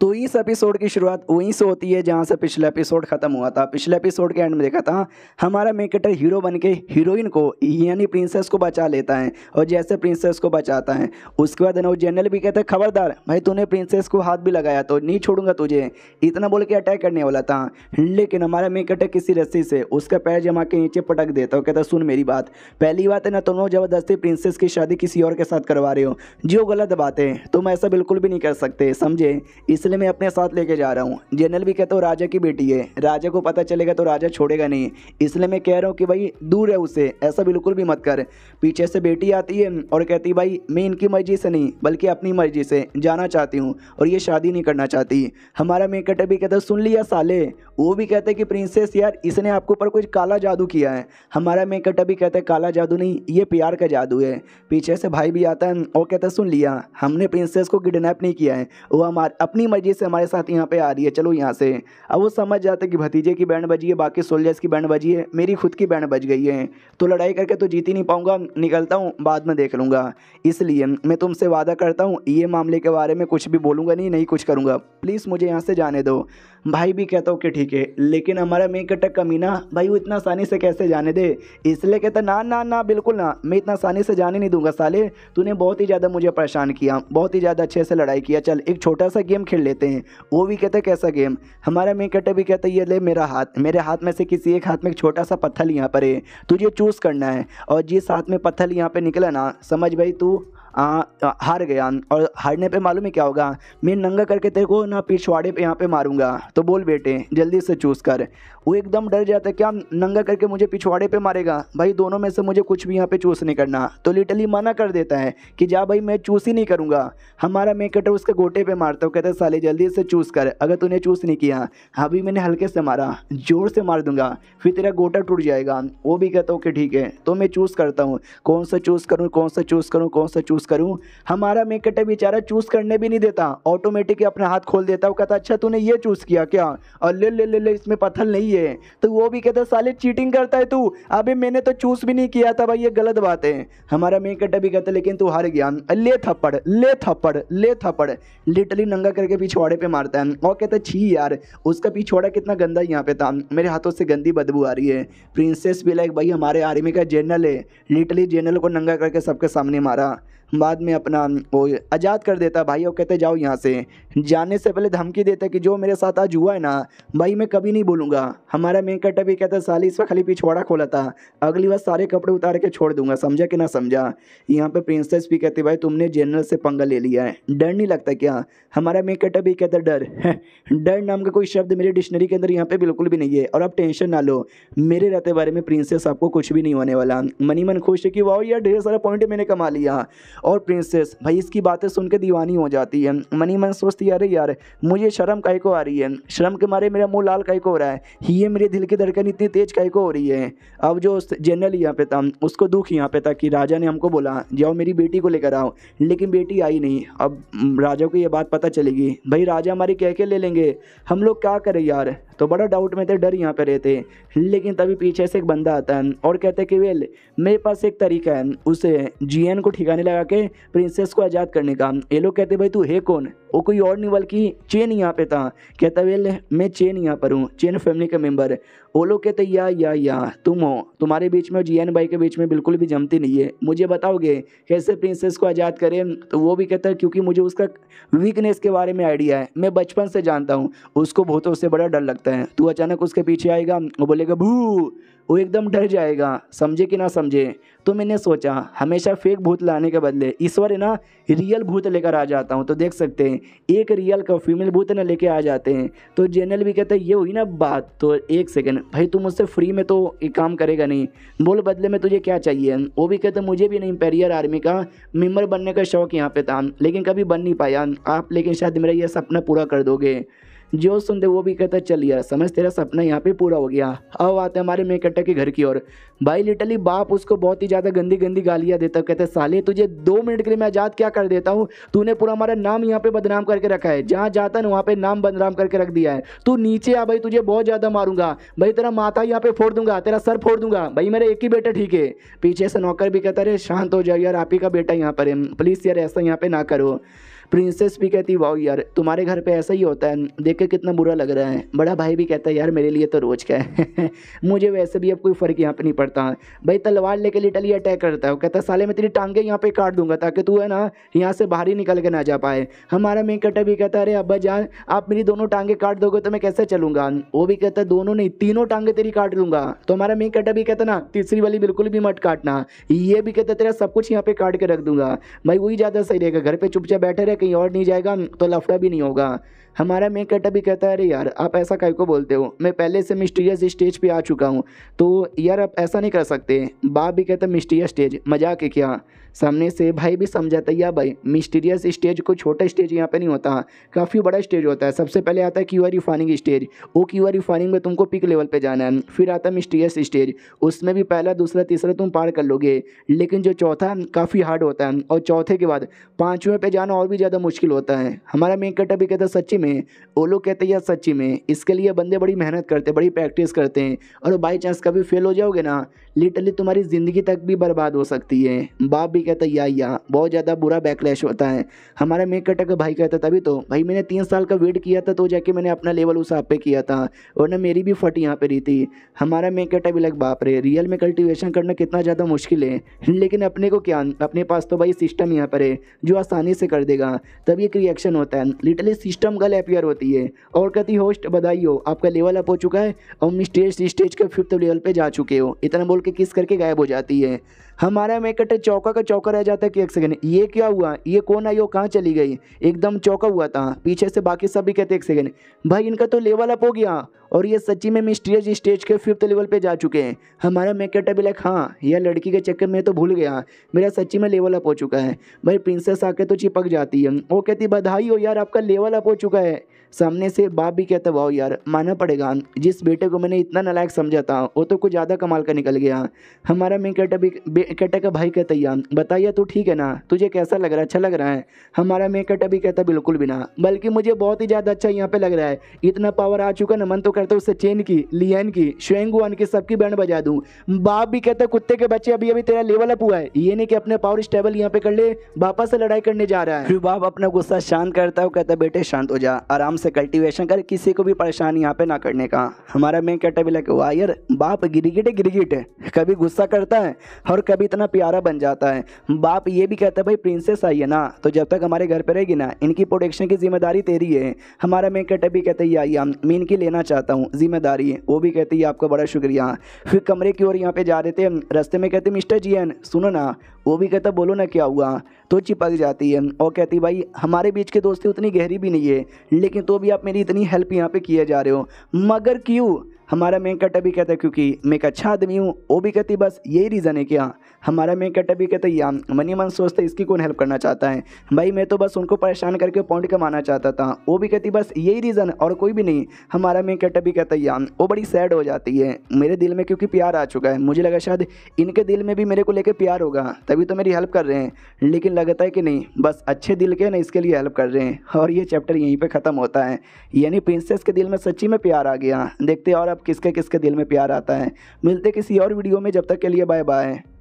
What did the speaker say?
तो इस एपिसोड की शुरुआत वहीं से होती है जहाँ से पिछला एपिसोड ख़त्म हुआ था पिछले एपिसोड के एंड में देखा था हमारा मेकेटर हीरो बन के हीरोइन को यानी प्रिंसेस को बचा लेता है और जैसे प्रिंसेस को बचाता है उसके बाद वो जनरल भी कहते हैं खबरदार भाई तूने प्रिंसेस को हाथ भी लगाया तो नहीं छोड़ूंगा तुझे इतना बोल के अटैक करने वाला था लेकिन हमारा मेकेटर किसी रस्सी से उसका पैर जमा के नीचे पटक देता और कहता सुन मेरी बात पहली बात है ना तुम ज़बरदस्ती प्रिंसेस की शादी किसी और के साथ करवा रहे हो जो गलत बात है तुम ऐसा बिल्कुल भी नहीं कर सकते समझे इसलिए सिलसिले में अपने साथ लेके जा रहा हूँ जनरल भी कहता हूँ राजा की बेटी है राजा को पता चलेगा तो राजा छोड़ेगा नहीं इसलिए मैं कह रहा हूँ कि भाई दूर है उससे ऐसा बिल्कुल भी मत कर पीछे से बेटी आती है और कहती भाई मैं इनकी मर्जी से नहीं बल्कि अपनी मर्जी से जाना चाहती हूँ और ये शादी नहीं करना चाहती हमारा मेकट भी कहता सुन लिया साले वो भी कहते कि प्रिंसेस यार इसने आपके ऊपर कुछ काला जादू किया है हमारा मेकट भी कहते काला जादू नहीं ये प्यार का जादू है पीछे से भाई भी आता है और कहता सुन लिया हमने प्रिंसेस को किडनैप नहीं किया है वो हमारे अपनी मर्जी बजी से हमारे साथ यहाँ पे आ रही है चलो यहाँ से अब वो समझ जाते कि भतीजे की बैंड बजी है बाकी सोल्जर्स की बैंड बजी है मेरी खुद की बैंड बज गई है तो लड़ाई करके तो जीत ही नहीं पाऊँगा निकलता हूँ बाद में देख लूँगा इसलिए मैं तुमसे वादा करता हूँ ये मामले के बारे में कुछ भी बोलूँगा नहीं नहीं कुछ करूँगा प्लीज़ मुझे यहाँ से जाने दो भाई भी कहता हूँ कि ठीक है लेकिन हमारा मैं कमी कमीना भाई वो इतना आसानी से कैसे जाने दे इसलिए कहता ना ना ना बिल्कुल ना मैं इतना आसानी से जाने नहीं दूंगा साले तूने बहुत ही ज़्यादा मुझे परेशान किया बहुत ही ज़्यादा अच्छे से लड़ाई किया चल एक छोटा सा गेम खेल लेते हैं वो भी कहते कैसा गेम हमारा मैं कटा भी कहता ये ले मेरा हाथ मेरे हाथ में से किसी एक हाथ में एक छोटा सा पत्थर यहाँ पर है तुझे चूज़ करना है और जिस हाथ में पत्थर यहाँ पर निकला ना समझ भाई तू आ, हार गया और हारने पे मालूम है क्या होगा मैं नंगा करके तेरे को ना पिछवाड़े पे यहाँ पे मारूंगा तो बोल बेटे जल्दी से चूज़ कर वो एकदम डर जाता है क्या नंगा करके मुझे पिछवाड़े पे मारेगा भाई दोनों में से मुझे कुछ भी यहाँ पे चूज़ नहीं करना तो लिटली मना कर देता है कि जा भाई मैं चूज़ ही नहीं करूँगा हमारा मे कटर उसके गोटे पर मारता हूँ कहते साले जल्दी से चूज़ कर अगर तूने चूज़ नहीं किया अभी हाँ मैंने हल्के से मारा जोर से मार दूंगा फिर तेरा गोटा टूट जाएगा वो भी कहता हूँ कि ठीक है तो मैं चूज़ करता हूँ कौन सा चूज़ करूँ कौन सा चूज़ करूँ कौन सा चूज़ चूज़ करूँ हमारा मेकअट है बेचारा चूज़ करने भी नहीं देता ऑटोमेटिक अपना हाथ खोल देता वो कहता अच्छा तूने ये चूज़ किया क्या और ले ले ले ले इसमें पत्थर नहीं है तो वो भी कहता साले चीटिंग करता है तू अभी मैंने तो चूज़ भी नहीं किया था भाई ये गलत बात है हमारा मेकअट भी कहता लेकिन तू हार गया ले थप्पड़ ले थप्पड़ ले थप्पड़ लिटली नंगा करके पिछवाड़े पे मारता है और कहता छी यार उसका पिछवाड़ा कितना गंदा यहाँ पे था मेरे हाथों से गंदी बदबू आ रही है प्रिंसेस भी लाइक भाई हमारे आर्मी का जनरल है लिटली जनरल को नंगा करके सबके सामने मारा बाद में अपना वो आज़ाद कर देता भाई और कहते जाओ यहाँ से जाने से पहले धमकी देता कि जो मेरे साथ आज हुआ है ना भाई मैं कभी नहीं बोलूँगा हमारा वेंकट भी कहता साली इस पर खाली पिछवाड़ा खोला था अगली बार सारे कपड़े उतार के छोड़ दूंगा समझा कि ना समझा यहाँ पर प्रिंसेस भी कहती भाई तुमने जनरल से पंगा ले लिया है डर नहीं लगता क्या हमारा मेकअट भी कहता डर डर नाम का कोई शब्द मेरे डिक्शनरी के अंदर यहाँ पर बिल्कुल भी नहीं है और आप टेंशन ना लो मेरे रहते बारे में प्रिंसेस आपको कुछ भी नहीं होने वाला मनी मन खुश है कि वाह यार ढेर सारा पॉइंट मैंने कमा लिया और प्रिंसेस भाई इसकी बातें सुन के दीवानी हो जाती है मनी मन सोचती यार अरे यार मुझे शर्म काहे को आ रही है शर्म के मारे मेरा मुँह लाल कह को हो रहा है ये मेरे दिल की धड़कन इतनी तेज कह को हो रही है अब जो जनरल यहाँ पे था उसको दुख यहाँ पे था कि राजा ने हमको बोला जाओ मेरी बेटी को लेकर आओ लेकिन बेटी आई नहीं अब राजा को ये बात पता चलेगी भाई राजा हमारी कह के ले लेंगे हम लोग क्या करें यार तो बड़ा डाउट में थे डर यहाँ पे रहते लेकिन तभी पीछे से एक बंदा आता है और कहते हैं कि वेल मेरे पास एक तरीका है उसे जीएन को ठिकाने लगा के प्रिंसेस को आज़ाद करने का ये लोग कहते भाई तू है कौन वो कोई और नहीं बल्कि चेन यहाँ पे था कहता वेल मैं चेन यहाँ पर हूँ चेन फैमिली का मेम्बर वो लोग कहते या या या तुम हो तुम्हारे बीच में जी एन भाई के बीच में बिल्कुल भी जमती नहीं है मुझे बताओगे कैसे प्रिंसेस को आज़ाद करें तो वो भी कहता है क्योंकि मुझे उसका वीकनेस के बारे में आइडिया है मैं बचपन से जानता हूँ उसको बहुतों से बड़ा डर लगता है सकता है तू अचानक उसके पीछे आएगा वो बोलेगा भू वो एकदम डर जाएगा समझे कि ना समझे तो मैंने सोचा हमेशा फेक भूत लाने के बदले ईश्वर है ना रियल भूत लेकर आ जाता हूँ तो देख सकते हैं एक रियल का फीमेल भूत ना लेके आ जाते हैं तो जनरल भी कहता है ये हुई ना बात तो एक सेकेंड भाई तू मुझसे फ्री में तो ये काम करेगा नहीं बोल बदले में तुझे क्या चाहिए वो भी कहते मुझे भी नहीं इंपेरियर आर्मी का मेम्बर बनने का शौक यहाँ पे था लेकिन कभी बन नहीं पाया आप लेकिन शायद मेरा यह सपना पूरा कर दोगे जो सुनते वो भी कहता चल यार समझ तेरा सपना यहाँ पे पूरा हो गया अब आते हैं हमारे मेकटा के घर की ओर भाई लिटली बाप उसको बहुत ही ज़्यादा गंदी गंदी गालियाँ देता कहते साले तुझे दो मिनट के लिए मैं आज़ाद क्या कर देता हूँ तूने पूरा हमारा नाम यहाँ पे बदनाम करके रखा है जहाँ जाता ना वहाँ पे नाम बदनाम करके रख दिया है तू नीचे आ भाई तुझे बहुत ज़्यादा मारूंगा भाई तेरा माता यहाँ पे फोड़ दूंगा तेरा सर फोड़ दूंगा भाई मेरा एक ही बेटा ठीक है पीछे से नौकर भी कहता अरे शांत हो जाओ यार आप ही का बेटा यहाँ पर है प्लीज़ यार ऐसा यहाँ पे ना करो प्रिंसेस भी कहती वाह यार तुम्हारे घर पे ऐसा ही होता है देख के कितना बुरा लग रहा है बड़ा भाई भी कहता है यार मेरे लिए तो रोज का है मुझे वैसे भी अब कोई फ़र्क यहाँ पे नहीं पड़ता भाई तलवार लेके लिटली अटैक करता है वो कहता साले मैं तेरी टांगे यहाँ पे काट दूंगा ताकि तू है ना यहाँ से बाहर ही निकल के ना जा पाए हमारा मेन कटर भी कहता है अरे अब्बा जान आप मेरी दोनों टांगे काट दोगे तो मैं कैसे चलूंगा वो भी कहता है दोनों नहीं तीनों टांगे तेरी काट लूंगा तो हमारा मेन कटर भी कहता ना तीसरी वाली बिल्कुल भी मत काटना ये भी कहता तेरा सब कुछ यहाँ पे काट के रख दूंगा भाई वही ज़्यादा सही रहेगा घर पर चुपचाप बैठे रहे कहीं और नहीं जाएगा तो लफड़ा भी नहीं होगा हमारा मेन कैरेक्टर भी कहता है अरे यार आप ऐसा काय को बोलते हो मैं पहले से मिस्टीरियस स्टेज पे आ चुका हूँ तो यार आप ऐसा नहीं कर सकते बाप भी कहता मिस्टीरियस स्टेज मजाक है क्या सामने से भाई भी समझाता या भाई मिस्टीरियस स्टेज को छोटा स्टेज यहाँ पे नहीं होता काफ़ी बड़ा स्टेज होता है सबसे पहले आता है क्यू आर रिफाइनिंग स्टेज वो क्यू आर रिफाइनिंग में तुमको पिक लेवल पे जाना है फिर आता है मिस्टीरियस स्टेज उसमें भी पहला दूसरा तीसरा तुम पार कर लोगे लेकिन जो चौथा काफ़ी हार्ड होता है और चौथे के बाद पाँचवें पे जाना और भी ज़्यादा मुश्किल होता है हमारा मेन कट अभी कहता सच्ची में वो लोग कहते हैं यार सच्ची में इसके लिए बंदे बड़ी मेहनत करते हैं बड़ी प्रैक्टिस करते हैं और बाई चांस कभी फेल हो जाओगे ना लिटरली तुम्हारी ज़िंदगी तक भी बर्बाद हो सकती है बाप भी कहता या या बहुत ज़्यादा बुरा बैकलैश होता है हमारा मेक कटर का भाई कहता तभी तो भाई मैंने तीन साल का वेट किया था तो जाके मैंने अपना लेवल उस आप पे किया था वरना मेरी भी फट यहाँ पर रही थी हमारा मेक कटर भी लग बाप रे रियल में कल्टिवेशन करना कितना ज़्यादा मुश्किल है लेकिन अपने को क्या अपने पास तो भाई सिस्टम यहाँ पर है जो आसानी से कर देगा तब एक रिएक्शन होता है लिटरली सिस्टम का लेवल अपियर होती है और कहती होस्ट बधाई हो आपका लेवल अप हो चुका है और हम स्टेज स्टेज के फिफ्थ लेवल पे जा चुके हो इतना बोल के किस करके गायब हो जाती है हमारा मैकेटर चौका का चौका रह जाता है कि एक सेकंड ये क्या हुआ ये कौन आई हो कहाँ चली गई एकदम चौका हुआ था पीछे से बाकी सब भी कहते एक सेकेंड भाई इनका तो लेवल अप हो गया और ये सच्ची में मिस्ट्रियस स्टेज के फिफ्थ लेवल पे जा चुके हैं हमारा मैकेटर भी लाइक हाँ यह लड़की के चक्कर में तो भूल गया मेरा सच्ची में लेवल अप हो चुका है भाई प्रिंसेस आके तो चिपक जाती है वो कहती बधाई हो यार आपका लेवल अप हो चुका है सामने से बाप भी कहता वाह यार माना पड़ेगा जिस बेटे को मैंने इतना नलायक समझा था वो तो कुछ ज़्यादा कमाल का निकल गया हमारा मैं कहता भी कहता का भाई कहता यार बताइए तो ठीक है ना तुझे कैसा लग रहा है अच्छा लग रहा है हमारा मैं कहता भी कहता बिल्कुल भी ना बल्कि मुझे बहुत ही ज़्यादा अच्छा यहाँ पे लग रहा है इतना पावर आ चुका ना मन तो करता उससे चेन की लियन की शेंगुआन की सबकी बैंड बजा दूँ बाप भी कहता कुत्ते के बच्चे अभी अभी तेरा लेवल अप हुआ है ये नहीं कि अपने पावर स्टेबल यहाँ पे कर ले बापा से लड़ाई करने जा रहा है फिर बाप अपना गुस्सा शांत करता है कहता बेटे शांत हो जा आराम से कल्टीवेशन कर किसी को भी परेशान यहाँ पे ना करने का हमारा मेन कहता लगा हुआ यार बाप गिरगिट गिरगिट कभी गुस्सा करता है और कभी इतना प्यारा बन जाता है बाप ये भी कहता है भाई प्रिंसेस आई है ना तो जब तक हमारे घर पर रहेगी ना इनकी प्रोटेक्शन की जिम्मेदारी तेरी है हमारा मेन भी कहते ही आई मैं इनकी लेना चाहता हूँ जिम्मेदारी वो भी कहती है आपका बड़ा शुक्रिया फिर कमरे की ओर यहाँ पे जा रहे थे रस्ते में कहते मिस्टर जी सुनो ना वो भी कहता बोलो ना क्या हुआ तो चिपक जाती है और कहती भाई हमारे बीच की दोस्ती उतनी गहरी भी नहीं है लेकिन तो भी आप मेरी इतनी हेल्प यहाँ पे किए जा रहे हो मगर क्यों हमारा मेन कट अभी कहता है क्योंकि मैं एक अच्छा आदमी हूँ वो भी कहती बस यही रीज़न है कि हाँ हमारा मेन कट अभी कहता है या मनी मन सोचते इसकी कौन हेल्प करना चाहता है भाई मैं तो बस उनको परेशान करके पॉइंट कमाना चाहता था वो भी कहती बस यही रीज़न और कोई भी नहीं हमारा मेन कट अभी कहता है या वो बड़ी सैड हो जाती है मेरे दिल में क्योंकि प्यार आ चुका है मुझे लगा शायद इनके दिल में भी मेरे को लेकर प्यार होगा तभी तो मेरी हेल्प कर रहे हैं लेकिन लगता है कि नहीं बस अच्छे दिल के ना इसके लिए हेल्प कर रहे हैं और ये चैप्टर यहीं पर ख़त्म होता है यानी प्रिंसेस के दिल में सच्ची में प्यार आ गया देखते और आप किसके किसके दिल में प्यार आता है मिलते किसी और वीडियो में जब तक के लिए बाय बाय